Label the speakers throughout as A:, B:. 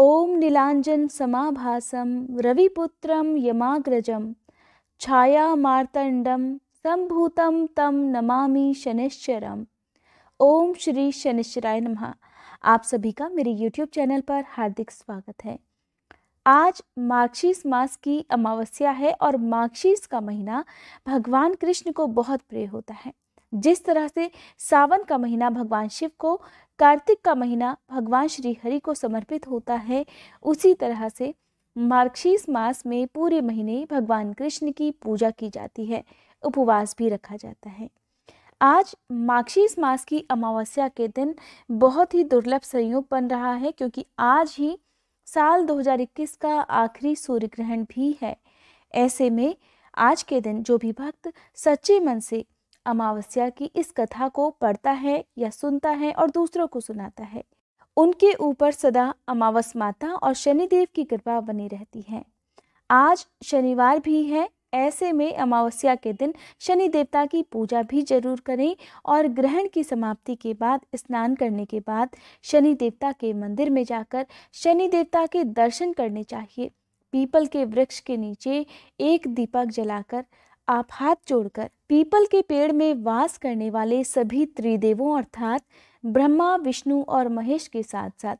A: ओम नीलांजन समाभासम रविपुत्रम यमाग्रजम छाया मार्तंडम संभूतम तम नमामि शनिश्चरम ओम श्री शनिश्चराय नमः आप सभी का मेरे यूट्यूब चैनल पर हार्दिक स्वागत है आज मार्क्षीस मास की अमावस्या है और मार्क्षीस का महीना भगवान कृष्ण को बहुत प्रिय होता है जिस तरह से सावन का महीना भगवान शिव को कार्तिक का महीना भगवान श्री हरि को समर्पित होता है उसी तरह से मार्क्षीस मास में पूरे महीने भगवान कृष्ण की पूजा की जाती है उपवास भी रखा जाता है आज मार्क्षीस मास की अमावस्या के दिन बहुत ही दुर्लभ संयोग बन रहा है क्योंकि आज ही साल 2021 का आखिरी सूर्य ग्रहण भी है ऐसे में आज के दिन जो भी भक्त सच्चे मन से अमावस्या की इस कथा को पढ़ता है या सुनता है और दूसरों को सुनाता है उनके ऊपर सदा अमावस माता और शनिदेव की कृपा बनी रहती है आज शनिवार भी है ऐसे में अमावस्या के दिन शनि देवता की पूजा भी जरूर करें और ग्रहण की समाप्ति के बाद स्नान करने के बाद शनि देवता के मंदिर में जाकर शनि देवता के दर्शन करने चाहिए पीपल के वृक्ष के नीचे एक दीपक जलाकर आप हाथ जोड़कर पीपल के पेड़ में वास करने वाले सभी त्रिदेवों अर्थात ब्रह्मा विष्णु और महेश के साथ साथ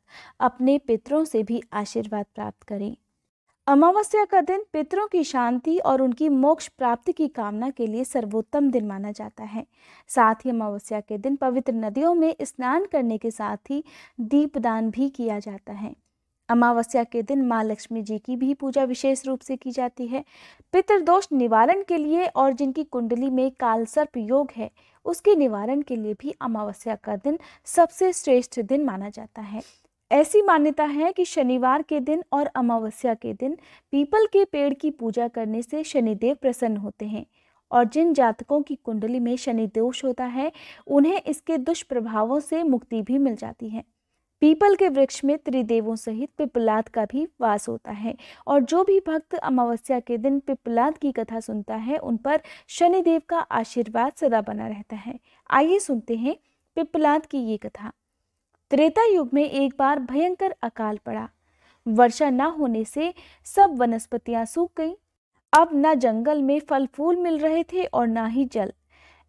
A: अपने पितरों से भी आशीर्वाद प्राप्त करें अमावस्या का दिन पितरों की शांति और उनकी मोक्ष प्राप्ति की कामना के लिए सर्वोत्तम दिन माना जाता है साथ ही अमावस्या के दिन पवित्र नदियों में स्नान करने के साथ ही दीपदान भी किया जाता है अमावस्या के दिन माँ लक्ष्मी जी की भी पूजा विशेष रूप से की जाती है पितृदोष निवारण के लिए और जिनकी कुंडली में कालसर्प योग है उसके निवारण के लिए भी अमावस्या का दिन सबसे श्रेष्ठ दिन माना जाता है ऐसी मान्यता है कि शनिवार के दिन और अमावस्या के दिन पीपल के पेड़ की पूजा करने से शनिदेव प्रसन्न होते हैं और जिन जातकों की कुंडली में शनि दोष होता है उन्हें इसके दुष्प्रभावों से मुक्ति भी मिल जाती है पीपल के वृक्ष में त्रिदेवों सहित पिपलाद का भी वास होता है और जो भी भक्त अमावस्या के दिन पिपलाद की कथा सुनता है उन पर शनिदेव का आशीर्वाद सदा बना रहता है आइए सुनते हैं पिपलाद की ये कथा त्रेता युग में एक बार भयंकर अकाल पड़ा वर्षा न होने से सब वनस्पतियां सूख गईं अब न जंगल में फल फूल मिल रहे थे और न ही जल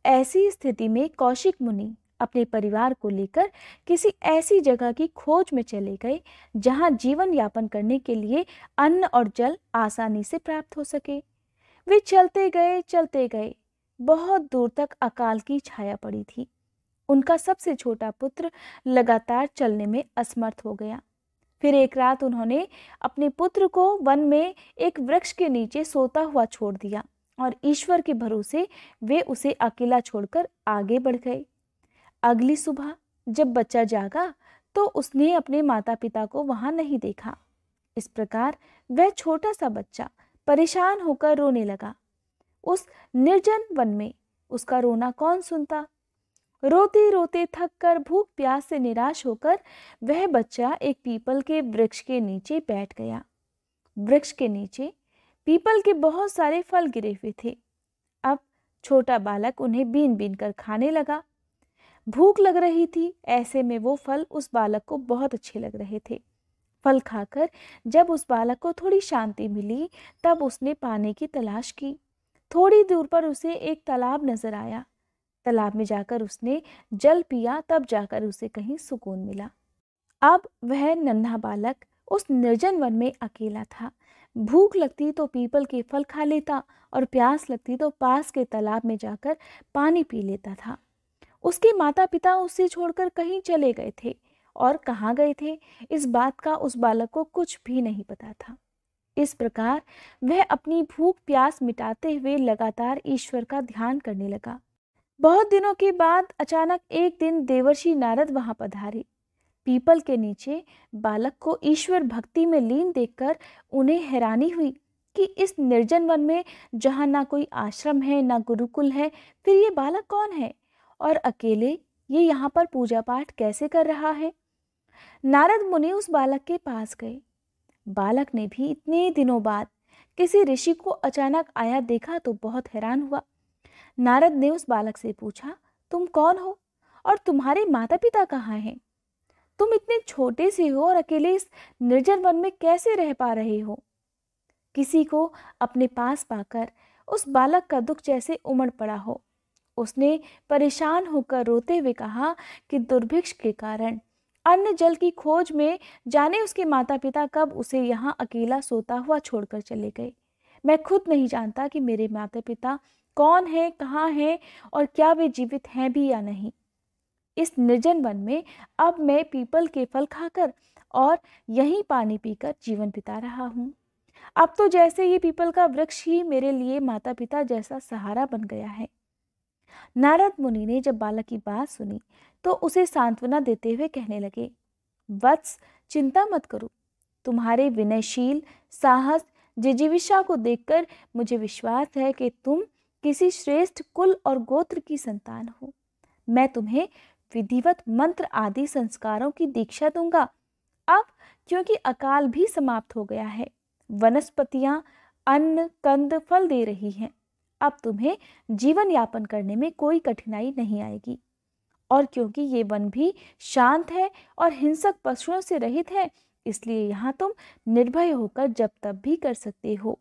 A: ऐसी स्थिति में कौशिक मुनि अपने परिवार को लेकर किसी ऐसी जगह की खोज में चले गए जहां जीवन यापन करने के लिए अन्न और जल आसानी से प्राप्त हो सके वे चलते गए चलते गए बहुत दूर तक अकाल की छाया पड़ी थी उनका सबसे छोटा पुत्र लगातार चलने में असमर्थ हो गया फिर एक रात उन्होंने अपने पुत्र को वन में एक वृक्ष के नीचे सोता हुआ छोड़ दिया और ईश्वर के भरोसे वे उसे अकेला छोड़कर आगे बढ़ गए अगली सुबह जब बच्चा जागा तो उसने अपने माता पिता को वहाँ नहीं देखा इस प्रकार वह छोटा सा बच्चा परेशान होकर रोने लगा उस निर्जन वन में उसका रोना कौन सुनता रोते रोते थक कर भूख प्यास से निराश होकर वह बच्चा एक पीपल के वृक्ष के नीचे बैठ गया वृक्ष के नीचे पीपल के बहुत सारे फल गिरे हुए थे अब छोटा बालक उन्हें बीन बीन कर खाने लगा भूख लग रही थी ऐसे में वो फल उस बालक को बहुत अच्छे लग रहे थे फल खाकर जब उस बालक को थोड़ी शांति मिली तब उसने पानी की तलाश की थोड़ी दूर पर उसे एक तालाब नजर आया तालाब में जाकर उसने जल पिया तब जाकर उसे कहीं सुकून मिला अब वह नन्हा बालक उस निर्जन वन में अकेला था भूख लगती तो पीपल के फल खा लेता और प्यास लगती तो पास के तालाब में जाकर पानी पी लेता था उसके माता पिता उसे छोड़कर कहीं चले गए थे और कहाँ गए थे इस बात का उस बालक को कुछ भी नहीं पता था इस प्रकार वह अपनी भूख प्यास मिटाते हुए लगातार ईश्वर का ध्यान करने लगा बहुत दिनों के बाद अचानक एक दिन देवर्षि नारद वहां पधारे पीपल के नीचे बालक को ईश्वर भक्ति में लीन देखकर उन्हें हैरानी हुई कि इस निर्जन वन में जहां ना कोई आश्रम है ना गुरुकुल है फिर ये बालक कौन है और अकेले ये यहाँ पर पूजा पाठ कैसे कर रहा है नारद मुनि उस बालक के पास गए बालक ने भी इतने दिनों बाद किसी ऋषि को अचानक आया देखा तो बहुत हैरान हुआ नारद ने उस बालक से पूछा तुम कौन हो और तुम्हारे माता पिता कहाँ हैं तुम इतने छोटे से हो और अकेले इस निर्जन वन में कैसे रह पा रहे हो किसी को अपने पास पाकर उस बालक का दुख जैसे उमड़ पड़ा हो उसने परेशान होकर रोते हुए कहा कि दुर्भिक्ष के कारण अन्य जल की खोज में जाने उसके माता पिता कब उसे यहाँ अकेला सोता हुआ छोड़कर चले गए मैं खुद नहीं जानता कि मेरे माता पिता कौन हैं कहाँ हैं और क्या वे जीवित हैं भी या नहीं इस निर्जन वन में अब मैं पीपल के फल खाकर और यहीं पानी पीकर जीवन बिता रहा हूँ अब तो जैसे ये पीपल का वृक्ष ही मेरे लिए माता पिता जैसा सहारा बन गया है नारद मुनि ने जब बालक की बात सुनी तो उसे सांत्वना देते हुए कहने लगे वत्स चिंता मत करो तुम्हारे विनयशील साहस जिजीविषा को देखकर मुझे विश्वास है कि तुम किसी श्रेष्ठ कुल और गोत्र की संतान हो मैं तुम्हें विधिवत मंत्र आदि संस्कारों की दीक्षा दूंगा अब क्योंकि अकाल भी समाप्त हो गया है वनस्पतियां अन्न कंद फल दे रही हैं अब तुम्हें जीवन यापन करने में कोई कठिनाई नहीं आएगी और क्योंकि ये वन भी शांत है और हिंसक पशुओं से रहित है इसलिए यहाँ तुम निर्भय होकर जब तब भी कर सकते हो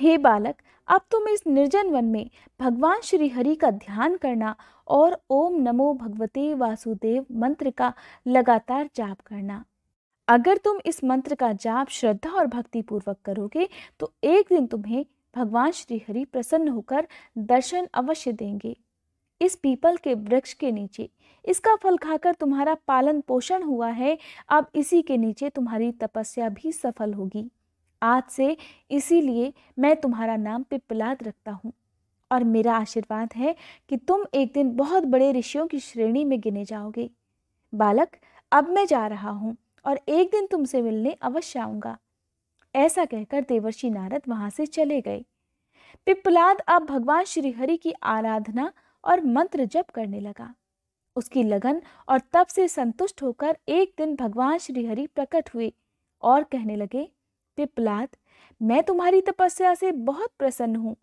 A: हे बालक अब तुम इस निर्जन वन में भगवान श्री हरि का ध्यान करना और ओम नमो भगवते वासुदेव मंत्र का लगातार जाप करना अगर तुम इस मंत्र का जाप श्रद्धा और भक्ति पूर्वक करोगे तो एक दिन तुम्हें भगवान श्री हरि प्रसन्न होकर दर्शन अवश्य देंगे इस पीपल के वृक्ष के नीचे इसका फल खाकर तुम्हारा पालन पोषण हुआ है अब इसी के नीचे तुम्हारी तपस्या भी सफल होगी आज से इसीलिए मैं तुम्हारा नाम पिपलाद रखता हूँ और मेरा आशीर्वाद है कि तुम एक दिन बहुत बड़े ऋषियों की श्रेणी में गिने जाओगे बालक अब मैं जा रहा हूँ और एक दिन तुमसे मिलने अवश्य आऊँगा ऐसा कहकर देवर्षि नारद वहां से चले गए पिपलाद अब भगवान हरि की आराधना और मंत्र जप करने लगा उसकी लगन और तप से संतुष्ट होकर एक दिन भगवान हरि प्रकट हुए और कहने लगे पिपलाद मैं तुम्हारी तपस्या से बहुत प्रसन्न हूं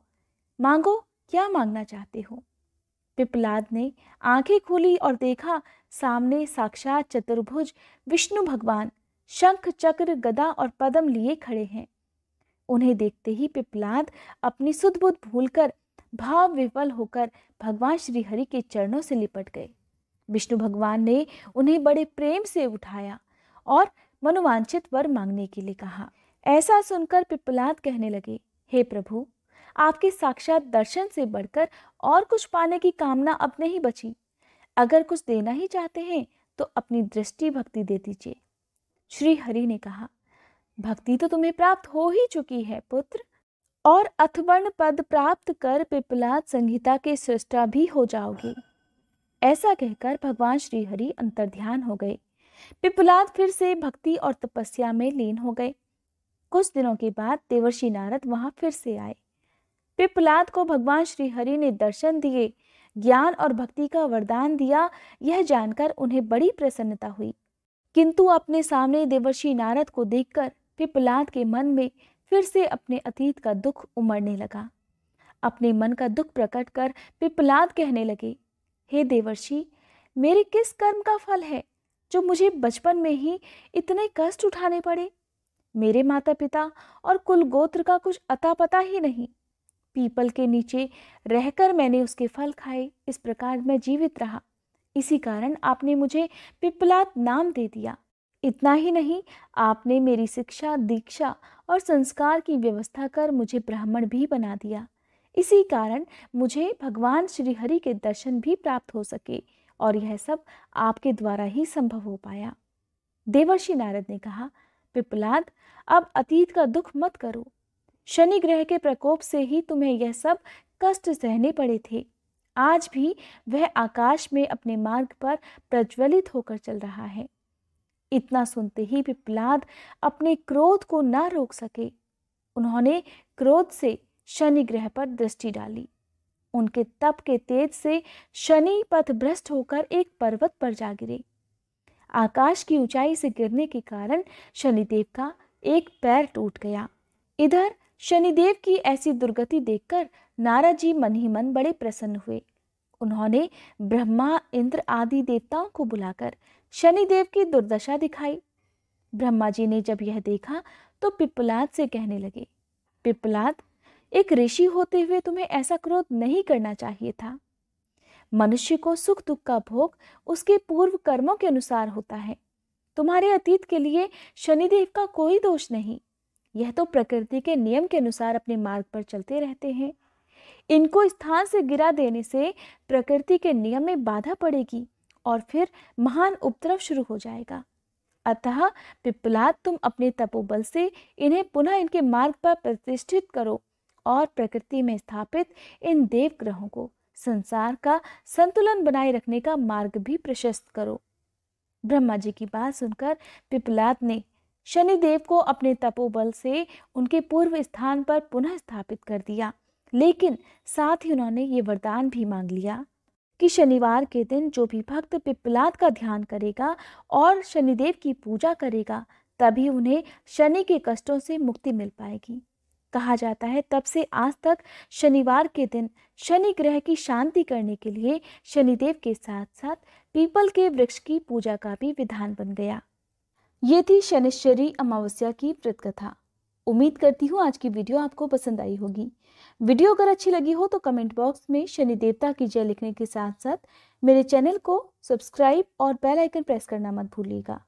A: मांगो क्या मांगना चाहते हो पिपलाद ने आंखें खोली और देखा सामने साक्षात चतुर्भुज विष्णु भगवान शंख चक्र गदा और पदम लिए खड़े हैं उन्हें देखते ही पिपलाद अपनी सुदबुद भूलकर भाव विफल होकर भगवान श्री हरि के चरणों से लिपट गए विष्णु भगवान ने उन्हें बड़े प्रेम से उठाया और मनोवांछित वर मांगने के लिए कहा ऐसा सुनकर पिपलाद कहने लगे हे प्रभु आपके साक्षात दर्शन से बढ़कर और कुछ पाने की कामना अब नहीं बची अगर कुछ देना ही चाहते हैं तो अपनी दृष्टि भक्ति दे दीजिए श्री हरि ने कहा भक्ति तो तुम्हें प्राप्त हो ही चुकी है पुत्र और अथवर्ण पद प्राप्त कर पिपलाद संहिता के सृष्टा भी हो जाओगे ऐसा कहकर भगवान अंतर अंतर्ध्यान हो गए पिपलाद फिर से भक्ति और तपस्या में लीन हो गए कुछ दिनों के बाद देवर्षि नारद वहां फिर से आए पिपलाद को भगवान श्रीहरि ने दर्शन दिए ज्ञान और भक्ति का वरदान दिया यह जानकर उन्हें बड़ी प्रसन्नता हुई किंतु अपने सामने देवर्षि नारद को देखकर पिपलाद के मन में फिर से अपने अतीत का दुख उमड़ने लगा अपने मन का दुख प्रकट कर पिपलाद कहने लगे हे देवर्षि मेरे किस कर्म का फल है जो मुझे बचपन में ही इतने कष्ट उठाने पड़े मेरे माता पिता और कुल गोत्र का कुछ अता पता ही नहीं पीपल के नीचे रहकर मैंने उसके फल खाए इस प्रकार मैं जीवित रहा इसी कारण आपने मुझे पिपलात नाम दे दिया इतना ही नहीं आपने मेरी शिक्षा दीक्षा और संस्कार की व्यवस्था कर मुझे ब्राह्मण भी बना दिया इसी कारण मुझे भगवान श्रीहरि के दर्शन भी प्राप्त हो सके और यह सब आपके द्वारा ही संभव हो पाया देवर्षि नारद ने कहा पिपलाद अब अतीत का दुख मत करो शनि ग्रह के प्रकोप से ही तुम्हें यह सब कष्ट सहने पड़े थे आज भी वह आकाश में अपने मार्ग पर प्रज्वलित होकर चल रहा है इतना सुनते ही पिपलाद अपने क्रोध को ना रोक सके उन्होंने क्रोध से शनि ग्रह पर दृष्टि डाली उनके तप के तेज से शनि पथ भ्रष्ट होकर एक पर्वत पर जा गिरे आकाश की ऊंचाई से गिरने के कारण शनिदेव का एक पैर टूट गया इधर शनिदेव की ऐसी दुर्गति देखकर नारद जी मन ही मन बड़े प्रसन्न हुए उन्होंने ब्रह्मा इंद्र आदि देवताओं को बुलाकर शनिदेव की दुर्दशा दिखाई ब्रह्मा जी ने जब यह देखा तो पिपलाद से कहने लगे पिपलाद एक ऋषि होते हुए तुम्हें ऐसा क्रोध नहीं करना चाहिए था मनुष्य को सुख दुख का भोग उसके पूर्व कर्मों के अनुसार होता है तुम्हारे अतीत के लिए शनिदेव का कोई दोष नहीं यह तो प्रकृति के नियम के अनुसार अपने मार्ग पर चलते रहते हैं इनको स्थान से गिरा देने से प्रकृति के नियम में बाधा पड़ेगी और फिर महान उपद्रव शुरू हो जाएगा अतः पिपलाद तुम अपने तपोबल से इन्हें पुनः इनके मार्ग पर प्रतिष्ठित करो और प्रकृति में स्थापित इन देव ग्रहों को संसार का संतुलन बनाए रखने का मार्ग भी प्रशस्त करो ब्रह्मा जी की बात सुनकर पिपलाद ने शनि देव को अपने तपोबल से उनके पूर्व स्थान पर पुनः स्थापित कर दिया लेकिन साथ ही उन्होंने ये वरदान भी मांग लिया कि शनिवार के दिन जो भी भक्त पिपलाद का ध्यान करेगा और शनिदेव की पूजा करेगा तभी उन्हें शनि के कष्टों से मुक्ति मिल पाएगी कहा जाता है तब से आज तक शनिवार के दिन शनि ग्रह की शांति करने के लिए शनिदेव के साथ साथ पीपल के वृक्ष की पूजा का भी विधान बन गया ये थी शनिश्चरी अमावस्या की व्रत कथा उम्मीद करती हूँ आज की वीडियो आपको पसंद आई होगी वीडियो अगर अच्छी लगी हो तो कमेंट बॉक्स में शनि देवता की जय लिखने के साथ साथ मेरे चैनल को सब्सक्राइब और बेल आइकन प्रेस करना मत भूलिएगा